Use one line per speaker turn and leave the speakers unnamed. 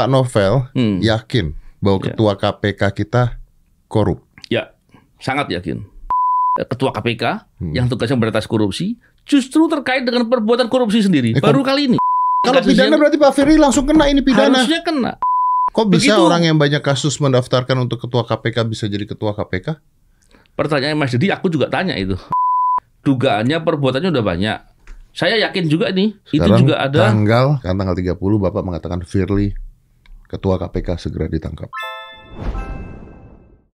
Pak Novel hmm. yakin bahwa ya. ketua KPK kita korup? Ya,
sangat yakin. Ketua KPK hmm. yang tugasnya beratas korupsi justru terkait dengan perbuatan korupsi sendiri. Eh, Baru kali ini. Kalau Kasusnya, pidana berarti
Pak Ferry langsung kena ini pidana. Harusnya
kena.
Kok bisa Begitu. orang yang banyak kasus mendaftarkan untuk ketua KPK bisa jadi ketua KPK?
Pertanyaan Mas Jadi aku juga tanya itu. Dugaannya perbuatannya udah banyak. Saya yakin juga nih, Sekarang itu juga ada.
Tanggal, kan tanggal 30 Bapak mengatakan Firly Ketua KPK segera ditangkap.